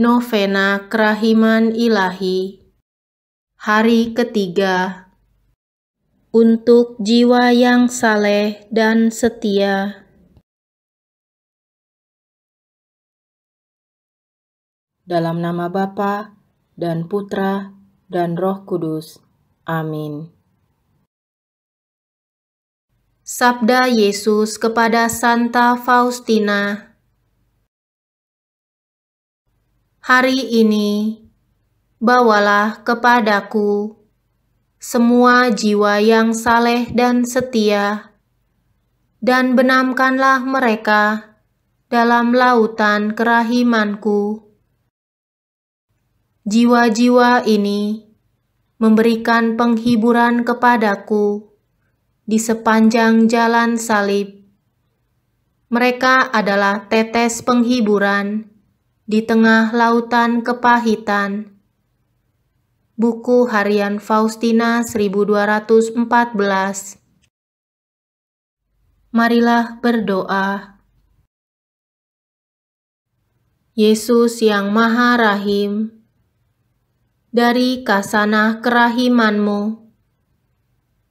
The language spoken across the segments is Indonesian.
Novena Kerahiman Ilahi Hari ketiga Untuk jiwa yang saleh dan setia Dalam nama Bapa dan Putra dan Roh Kudus. Amin. Sabda Yesus kepada Santa Faustina hari ini bawalah kepadaku semua jiwa yang saleh dan setia, dan benamkanlah mereka dalam lautan kerahimanku. Jiwa-jiwa ini memberikan penghiburan kepadaku di sepanjang jalan salib. Mereka adalah tetes penghiburan di tengah lautan kepahitan. Buku Harian Faustina 1214 Marilah berdoa. Yesus yang Maha Rahim, dari kasanah kerahimanmu,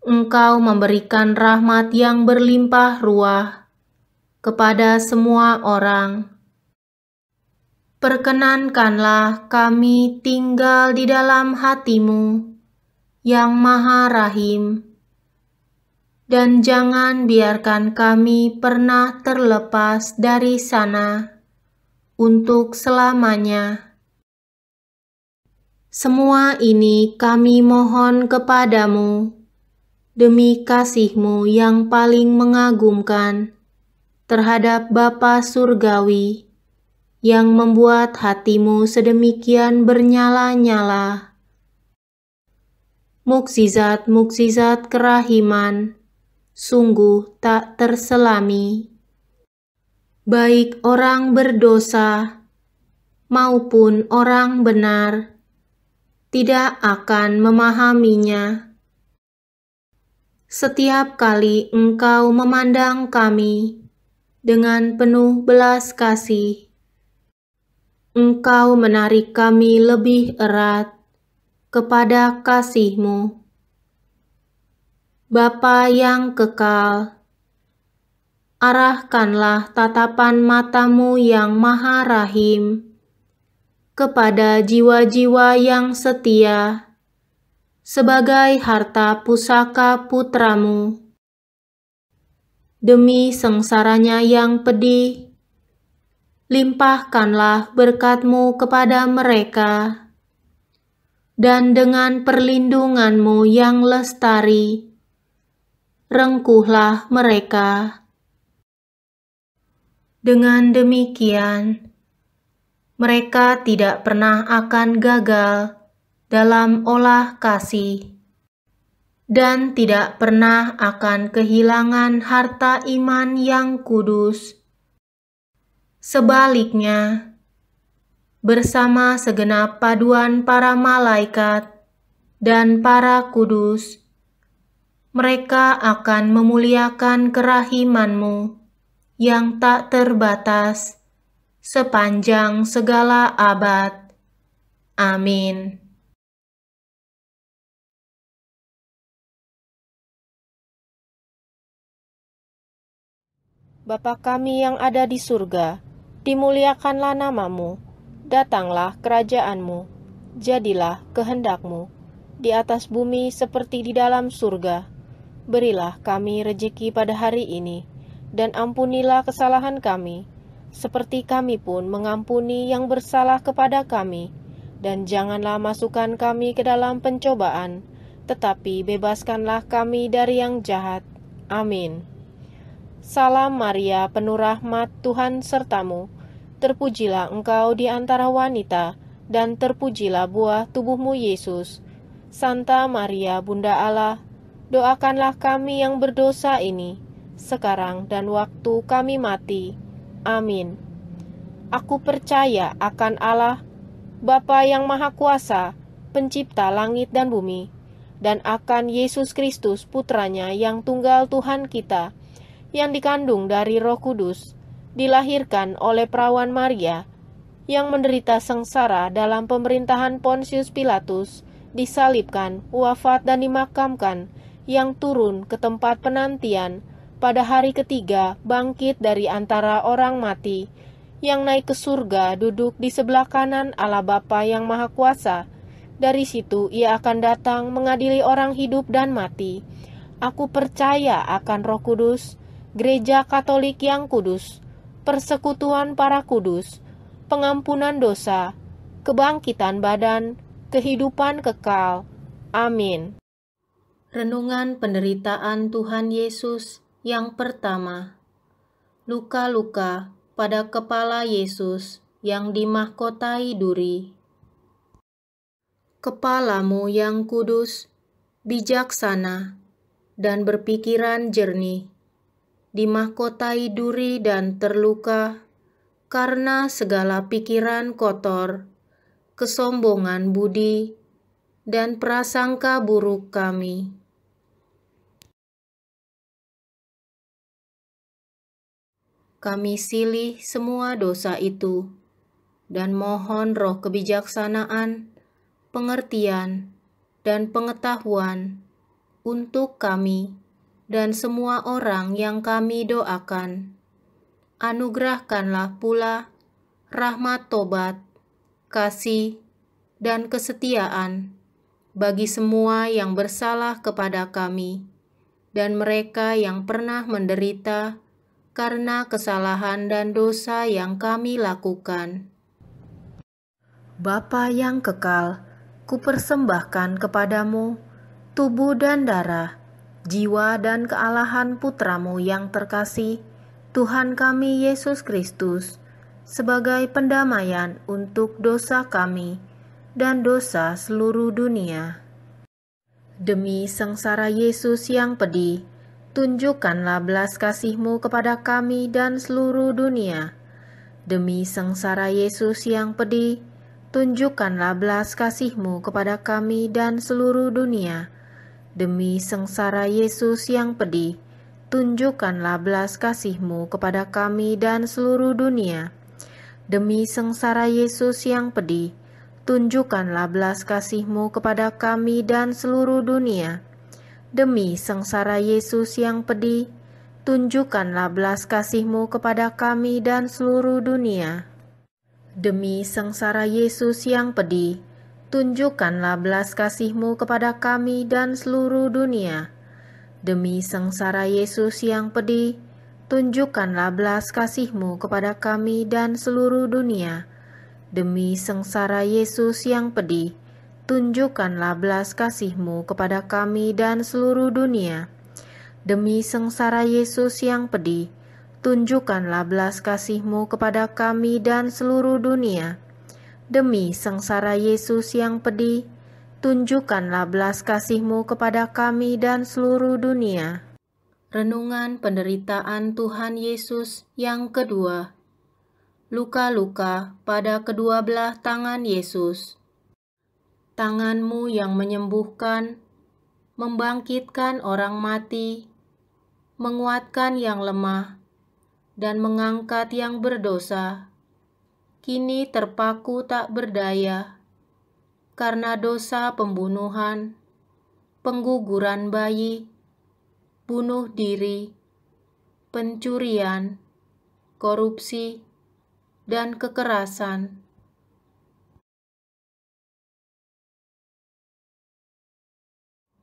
Engkau memberikan rahmat yang berlimpah ruah kepada semua orang Perkenankanlah kami tinggal di dalam hatimu yang maha rahim, dan jangan biarkan kami pernah terlepas dari sana untuk selamanya. Semua ini kami mohon kepadamu, demi kasihmu yang paling mengagumkan terhadap Bapa Surgawi yang membuat hatimu sedemikian bernyala-nyala. Mukzizat-mukzizat kerahiman sungguh tak terselami, baik orang berdosa maupun orang benar tidak akan memahaminya. Setiap kali engkau memandang kami dengan penuh belas kasih, Engkau menarik kami lebih erat kepada kasih-Mu. Bapa yang kekal, arahkanlah tatapan matamu yang maha rahim kepada jiwa-jiwa yang setia sebagai harta pusaka putramu. Demi sengsaranya yang pedih, limpahkanlah berkatmu kepada mereka, dan dengan perlindunganmu yang lestari, rengkuhlah mereka. Dengan demikian, mereka tidak pernah akan gagal dalam olah kasih dan tidak pernah akan kehilangan harta iman yang kudus Sebaliknya, bersama segenap paduan para malaikat dan para kudus, mereka akan memuliakan kerahimanmu yang tak terbatas sepanjang segala abad. Amin. Bapa kami yang ada di surga, dimuliakanlah namamu, datanglah kerajaanmu, jadilah kehendakmu, di atas bumi seperti di dalam surga. Berilah kami rejeki pada hari ini, dan ampunilah kesalahan kami, seperti kami pun mengampuni yang bersalah kepada kami. Dan janganlah masukkan kami ke dalam pencobaan, tetapi bebaskanlah kami dari yang jahat. Amin. Salam Maria, penuh rahmat Tuhan sertamu Terpujilah engkau di antara wanita, dan terpujilah buah tubuhmu Yesus. Santa Maria Bunda Allah, doakanlah kami yang berdosa ini, sekarang dan waktu kami mati. Amin. Aku percaya akan Allah, Bapa yang Maha Kuasa, Pencipta langit dan bumi, dan akan Yesus Kristus, Putranya yang tunggal Tuhan kita, yang dikandung dari Roh Kudus, dilahirkan oleh perawan Maria yang menderita sengsara dalam pemerintahan Pontius Pilatus, disalibkan, wafat dan dimakamkan, yang turun ke tempat penantian pada hari ketiga bangkit dari antara orang mati, yang naik ke surga duduk di sebelah kanan Allah Bapa yang Maha Kuasa. Dari situ ia akan datang mengadili orang hidup dan mati. Aku percaya akan Roh Kudus, Gereja Katolik yang kudus, persekutuan para kudus, pengampunan dosa, kebangkitan badan, kehidupan kekal. Amin. Renungan penderitaan Tuhan Yesus yang pertama. Luka-luka pada kepala Yesus yang dimahkotai duri. Kepalamu yang kudus, bijaksana, dan berpikiran jernih dimahkotai duri dan terluka karena segala pikiran kotor, kesombongan budi, dan prasangka buruk kami. Kami silih semua dosa itu dan mohon roh kebijaksanaan, pengertian, dan pengetahuan untuk kami dan semua orang yang kami doakan. Anugerahkanlah pula rahmat tobat, kasih, dan kesetiaan bagi semua yang bersalah kepada kami dan mereka yang pernah menderita karena kesalahan dan dosa yang kami lakukan. Bapa yang kekal, kupersembahkan kepadamu tubuh dan darah jiwa dan kealahan putramu yang terkasih, Tuhan kami Yesus Kristus, sebagai pendamaian untuk dosa kami dan dosa seluruh dunia. Demi sengsara Yesus yang pedih, tunjukkanlah belas kasihmu kepada kami dan seluruh dunia. Demi sengsara Yesus yang pedih, tunjukkanlah belas kasihmu kepada kami dan seluruh dunia Demi sengsara Yesus yang pedih, tunjukkanlah belas kasihmu kepada kami dan seluruh dunia. Demi sengsara Yesus yang pedih, tunjukkanlah belas kasihmu kepada kami dan seluruh dunia. Demi sengsara Yesus yang pedih, tunjukkanlah belas kasihmu kepada kami dan seluruh dunia. Demi sengsara Yesus yang pedih, tunjukkanlah belas kasihmu kepada kami dan seluruh dunia. Demi sengsara Yesus yang pedih, tunjukkanlah belas kasihmu kepada kami dan seluruh dunia. Demi sengsara Yesus yang pedih, tunjukkanlah belas kasihmu kepada kami dan seluruh dunia. Demi sengsara Yesus yang pedih, tunjukkanlah belas kasihmu kepada kami dan seluruh dunia. Demi sengsara Yesus yang pedih, tunjukkanlah belas kasihmu kepada kami dan seluruh dunia. Renungan penderitaan Tuhan Yesus yang kedua. Luka-luka pada kedua belah tangan Yesus. Tanganmu yang menyembuhkan, membangkitkan orang mati, menguatkan yang lemah, dan mengangkat yang berdosa kini terpaku tak berdaya karena dosa pembunuhan, pengguguran bayi, bunuh diri, pencurian, korupsi, dan kekerasan.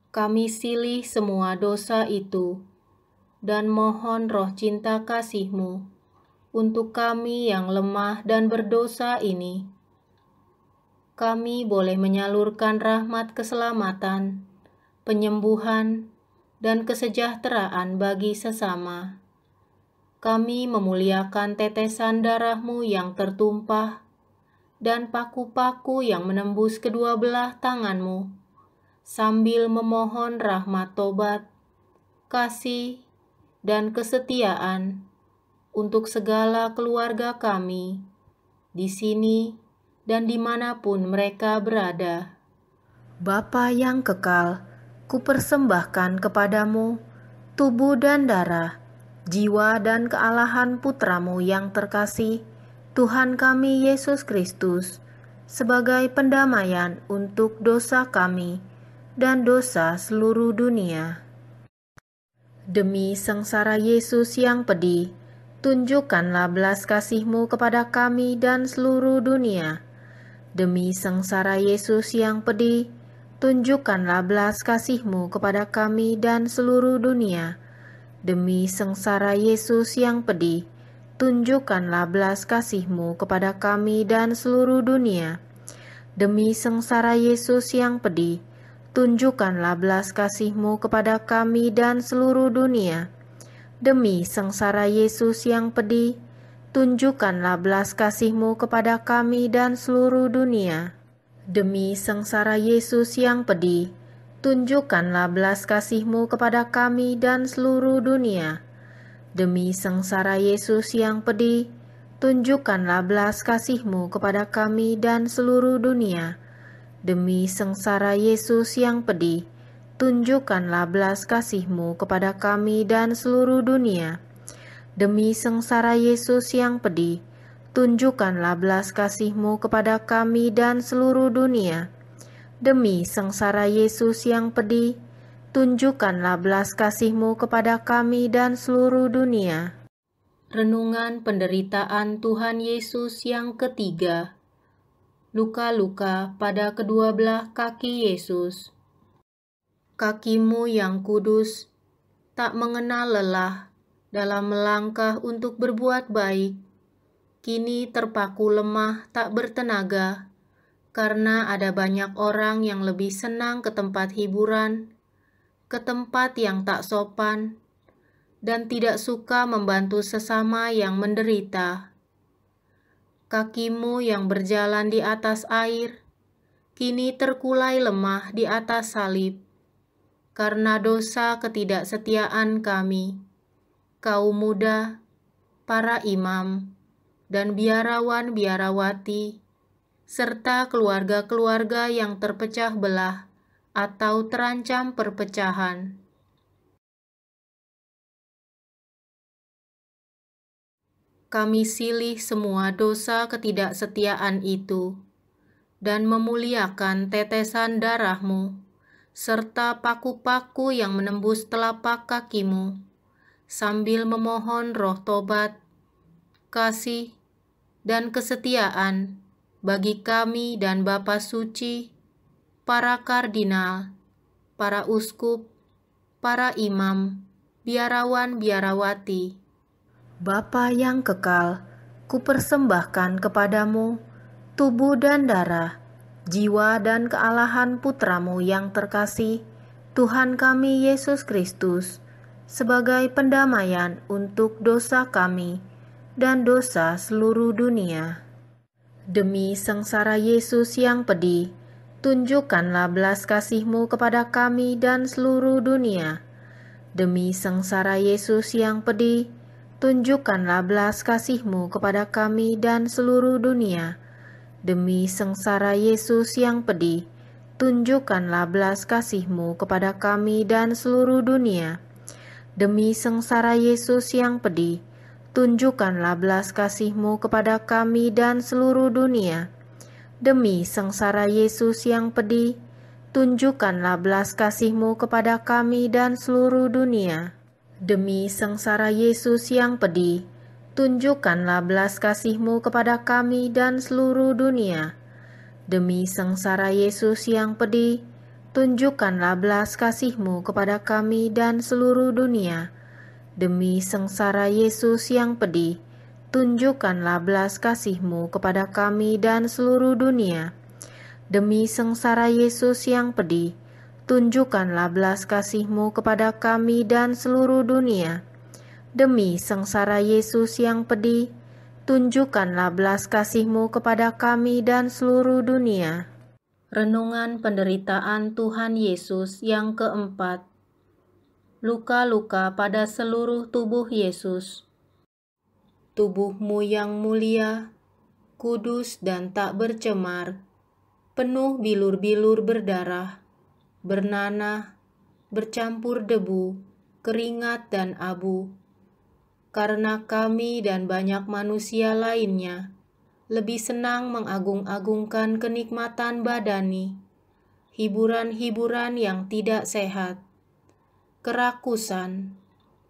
Kami silih semua dosa itu dan mohon roh cinta kasihmu untuk kami yang lemah dan berdosa ini. Kami boleh menyalurkan rahmat keselamatan, penyembuhan, dan kesejahteraan bagi sesama. Kami memuliakan tetesan darahmu yang tertumpah dan paku-paku yang menembus kedua belah tanganmu, sambil memohon rahmat tobat, kasih, dan kesetiaan untuk segala keluarga kami, di sini dan dimanapun mereka berada. Bapa yang kekal, kupersembahkan kepadamu tubuh dan darah, jiwa dan kealahan putramu yang terkasih, Tuhan kami Yesus Kristus, sebagai pendamaian untuk dosa kami dan dosa seluruh dunia. Demi sengsara Yesus yang pedih, Tunjukkanlah belas kasihmu kepada kami dan seluruh dunia. Demi sengsara Yesus yang pedih, tunjukkanlah belas kasihmu kepada kami dan seluruh dunia. Demi sengsara Yesus yang pedih, tunjukkanlah belas kasihmu kepada kami dan seluruh dunia. Demi sengsara Yesus yang pedih, tunjukkanlah belas kasihmu kepada kami dan seluruh dunia Demi sengsara Yesus yang pedih, tunjukkanlah belas kasihMu kepada kami dan seluruh dunia. Demi sengsara Yesus yang pedih, tunjukkanlah belas kasihMu kepada kami dan seluruh dunia. Demi sengsara Yesus yang pedih, tunjukkanlah belas kasihMu kepada kami dan seluruh dunia. Demi sengsara Yesus yang pedih, tunjukkanlah belas kasihmu kepada kami dan seluruh dunia. Demi sengsara Yesus yang pedih, tunjukkanlah belas kasihmu kepada kami dan seluruh dunia. Demi sengsara Yesus yang pedih, tunjukkanlah belas kasihmu kepada kami dan seluruh dunia. Renungan Penderitaan Tuhan Yesus yang ketiga Luka-luka pada kedua belah kaki Yesus kakimu yang kudus tak mengenal lelah dalam melangkah untuk berbuat baik, kini terpaku lemah tak bertenaga, karena ada banyak orang yang lebih senang ke tempat hiburan, ke tempat yang tak sopan, dan tidak suka membantu sesama yang menderita. Kakimu yang berjalan di atas air, kini terkulai lemah di atas salib karena dosa ketidaksetiaan kami, kaum muda, para imam, dan biarawan-biarawati, serta keluarga-keluarga yang terpecah belah atau terancam perpecahan. Kami silih semua dosa ketidaksetiaan itu dan memuliakan tetesan darahmu serta paku-paku yang menembus telapak kakimu, sambil memohon roh tobat, kasih, dan kesetiaan bagi kami dan Bapa Suci, para kardinal, para uskup, para imam, biarawan-biarawati. Bapa yang kekal, kupersembahkan kepadamu tubuh dan darah, jiwa dan kealahan putramu yang terkasih, Tuhan kami Yesus Kristus, sebagai pendamaian untuk dosa kami dan dosa seluruh dunia. Demi sengsara Yesus yang pedih, tunjukkanlah belas kasihmu kepada kami dan seluruh dunia. Demi sengsara Yesus yang pedih, tunjukkanlah belas kasihmu kepada kami dan seluruh dunia Demi sengsara Yesus yang pedih, tunjukkanlah belas kasihmu kepada kami dan seluruh dunia. Demi sengsara Yesus yang pedih, tunjukkanlah belas kasihmu kepada kami dan seluruh dunia. Demi sengsara Yesus yang pedih, tunjukkanlah belas kasihmu kepada kami dan seluruh dunia. Demi sengsara Yesus yang pedih, tunjukkanlah belas kasihMu kepada kami dan seluruh dunia. Demi sengsara Yesus yang pedih, tunjukkanlah belas kasihMu kepada kami dan seluruh dunia. Demi sengsara Yesus yang pedih, tunjukkanlah belas kasihMu kepada kami dan seluruh dunia. Demi sengsara Yesus yang pedih, tunjukkanlah belas kasihMu kepada kami dan seluruh dunia Demi sengsara Yesus yang pedih, tunjukkanlah belas kasihmu kepada kami dan seluruh dunia. Renungan Penderitaan Tuhan Yesus yang keempat Luka-luka pada seluruh tubuh Yesus Tubuhmu yang mulia, kudus dan tak bercemar, penuh bilur-bilur berdarah, bernanah, bercampur debu, keringat dan abu, karena kami dan banyak manusia lainnya lebih senang mengagung-agungkan kenikmatan badani, hiburan-hiburan yang tidak sehat, kerakusan,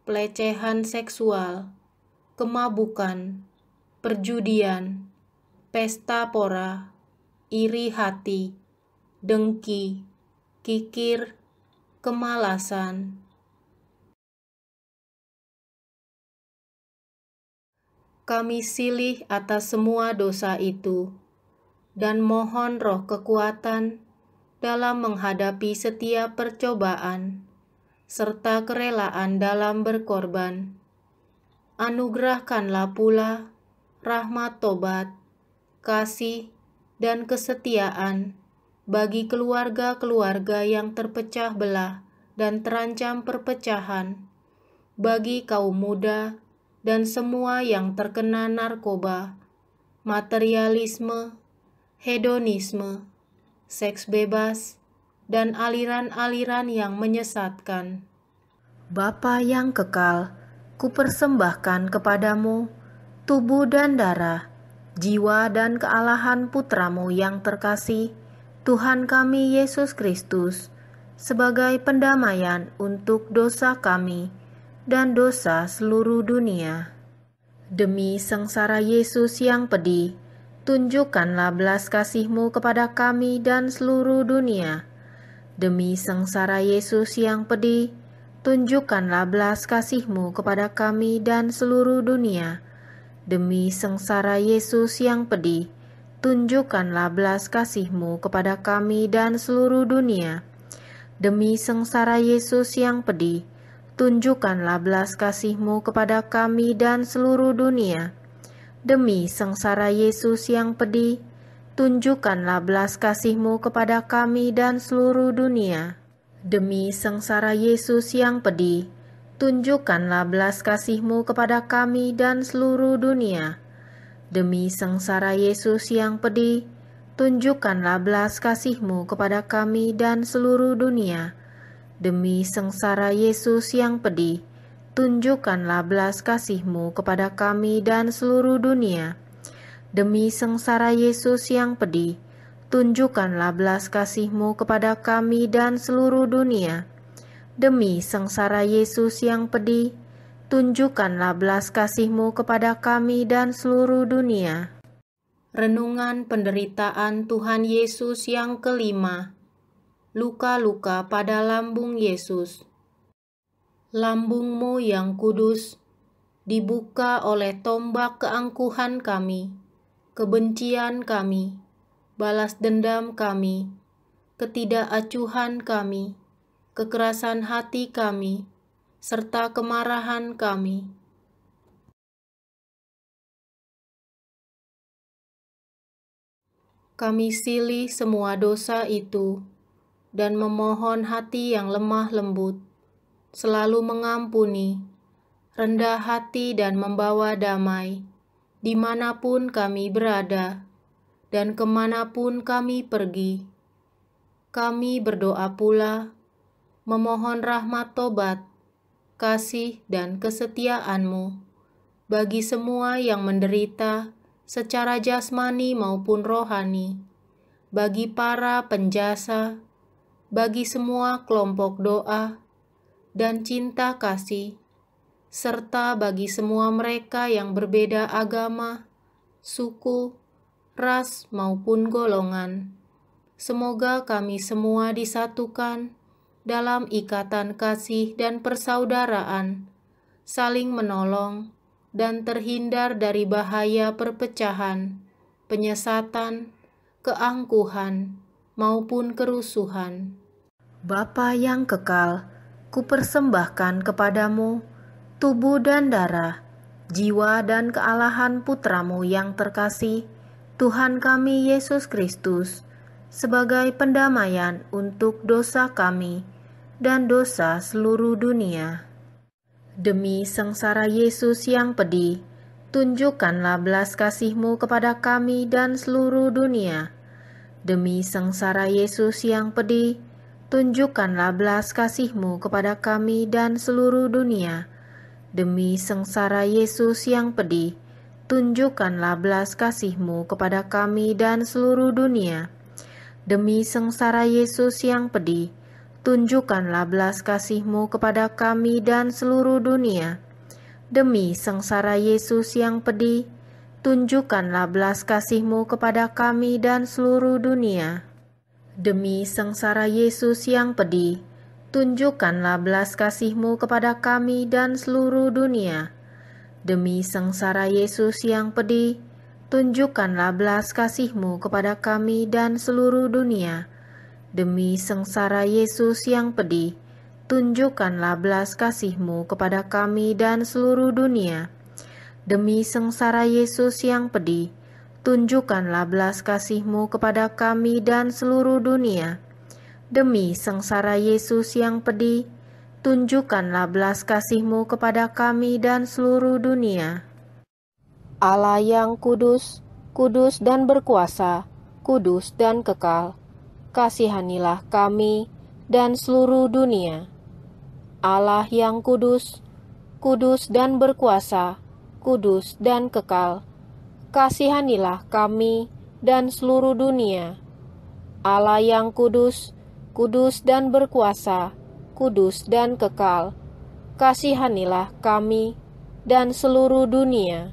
pelecehan seksual, kemabukan, perjudian, pesta pora, iri hati, dengki, kikir, kemalasan, kami silih atas semua dosa itu, dan mohon roh kekuatan dalam menghadapi setiap percobaan, serta kerelaan dalam berkorban. Anugerahkanlah pula rahmat tobat, kasih, dan kesetiaan bagi keluarga-keluarga yang terpecah belah dan terancam perpecahan, bagi kaum muda dan semua yang terkena narkoba, materialisme, hedonisme, seks bebas, dan aliran-aliran yang menyesatkan. Bapa yang kekal, kupersembahkan kepadamu tubuh dan darah, jiwa dan kealahan putramu yang terkasih, Tuhan kami Yesus Kristus, sebagai pendamaian untuk dosa kami dan dosa seluruh dunia. Demi sengsara Yesus yang pedih, tunjukkanlah belas kasihmu kepada kami dan seluruh dunia. Demi sengsara Yesus yang pedih, tunjukkanlah belas kasihmu kepada kami dan seluruh dunia. Demi sengsara Yesus yang pedih, tunjukkanlah belas kasihmu kepada kami dan seluruh dunia. Demi sengsara Yesus yang pedih, tunjukkanlah belas kasihMu kepada kami dan seluruh dunia. Demi sengsara Yesus yang pedih, tunjukkanlah belas kasihMu kepada kami dan seluruh dunia. Demi sengsara Yesus yang pedih, tunjukkanlah belas kasihMu kepada kami dan seluruh dunia. Demi sengsara Yesus yang pedih, tunjukkanlah belas kasihMu kepada kami dan seluruh dunia Demi sengsara Yesus yang pedih, tunjukkanlah belas kasihmu kepada kami dan seluruh dunia. Demi sengsara Yesus yang pedih, tunjukkanlah belas kasihmu kepada kami dan seluruh dunia. Demi sengsara Yesus yang pedih, tunjukkanlah belas kasihmu kepada kami dan seluruh dunia. Renungan penderitaan Tuhan Yesus yang kelima luka-luka pada lambung Yesus. Lambungmu yang kudus dibuka oleh tombak keangkuhan kami, kebencian kami, balas dendam kami, ketidakacuhan kami, kekerasan hati kami, serta kemarahan kami. Kami silih semua dosa itu dan memohon hati yang lemah lembut, selalu mengampuni, rendah hati dan membawa damai, dimanapun kami berada, dan kemanapun kami pergi. Kami berdoa pula, memohon rahmat tobat, kasih dan kesetiaanMu bagi semua yang menderita secara jasmani maupun rohani, bagi para penjasa, bagi semua kelompok doa dan cinta kasih, serta bagi semua mereka yang berbeda agama, suku, ras, maupun golongan. Semoga kami semua disatukan dalam ikatan kasih dan persaudaraan, saling menolong, dan terhindar dari bahaya perpecahan, penyesatan, keangkuhan, maupun kerusuhan. Bapa yang kekal, kupersembahkan kepadamu tubuh dan darah, jiwa dan kealahan putramu yang terkasih, Tuhan kami Yesus Kristus, sebagai pendamaian untuk dosa kami dan dosa seluruh dunia. Demi sengsara Yesus yang pedih, tunjukkanlah belas kasihmu kepada kami dan seluruh dunia Demi sengsara Yesus yang pedih, tunjukkanlah belas kasihMu kepada kami dan seluruh dunia. Demi sengsara Yesus yang pedih, tunjukkanlah belas kasihMu kepada kami dan seluruh dunia. Demi sengsara Yesus yang pedih, tunjukkanlah belas kasihMu kepada kami dan seluruh dunia. Demi sengsara Yesus yang pedih, tunjukkanlah belas kasihmu kepada kami dan seluruh dunia. Demi sengsara Yesus yang pedih, tunjukkanlah belas kasihmu kepada kami dan seluruh dunia. Demi sengsara Yesus yang pedih, tunjukkanlah belas kasihmu kepada kami dan seluruh dunia. Demi sengsara Yesus yang pedih, tunjukkanlah belas kasihmu kepada kami dan seluruh dunia Demi sengsara Yesus yang pedih, tunjukkanlah belas kasihMu kepada kami dan seluruh dunia. Demi sengsara Yesus yang pedih, tunjukkanlah belas kasihMu kepada kami dan seluruh dunia. Allah yang kudus, kudus dan berkuasa, kudus dan kekal, kasihanilah kami dan seluruh dunia. Allah yang kudus, kudus dan berkuasa, kudus dan kekal. Kasihanilah kami dan seluruh dunia. Allah yang kudus, kudus dan berkuasa, kudus dan kekal. Kasihanilah kami dan seluruh dunia.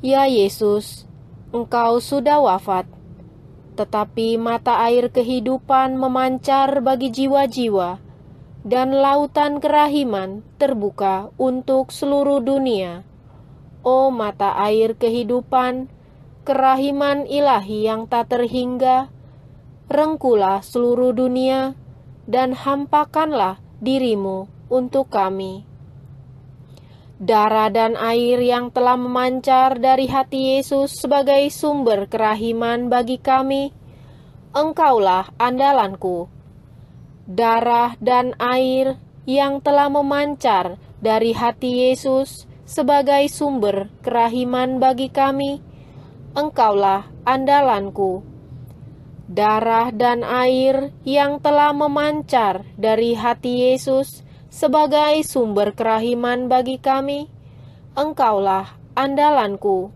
Ya Yesus, Engkau sudah wafat, tetapi mata air kehidupan memancar bagi jiwa-jiwa, dan lautan kerahiman terbuka untuk seluruh dunia. O mata air kehidupan, kerahiman ilahi yang tak terhingga, rengkulah seluruh dunia, dan hampakanlah dirimu untuk kami. Darah dan air yang telah memancar dari hati Yesus sebagai sumber kerahiman bagi kami, engkaulah andalanku. Darah dan air yang telah memancar dari hati Yesus sebagai sumber kerahiman bagi kami. Engkaulah andalanku. Darah dan air yang telah memancar dari hati Yesus sebagai sumber kerahiman bagi kami. Engkaulah andalanku.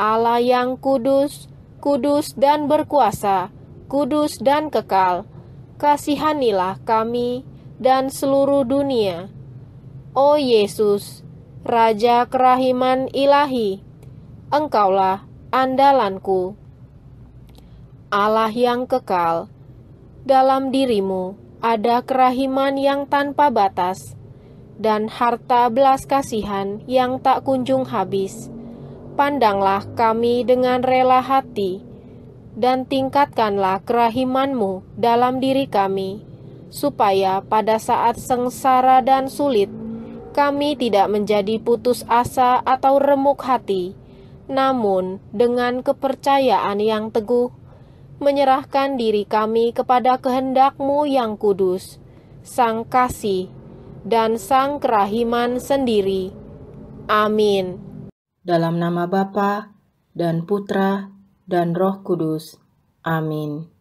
Allah yang kudus, kudus dan berkuasa, kudus dan kekal, kasihanilah kami dan seluruh dunia. O Yesus, Raja Kerahiman Ilahi, Engkaulah andalanku. Allah yang kekal, dalam dirimu ada kerahiman yang tanpa batas, dan harta belas kasihan yang tak kunjung habis. Pandanglah kami dengan rela hati, dan tingkatkanlah kerahimanmu dalam diri kami, supaya pada saat sengsara dan sulit, kami tidak menjadi putus asa atau remuk hati, namun dengan kepercayaan yang teguh, menyerahkan diri kami kepada kehendakMu yang kudus, Sang Kasih, dan Sang Kerahiman sendiri. Amin. Dalam nama Bapa dan Putra dan Roh Kudus. Amin.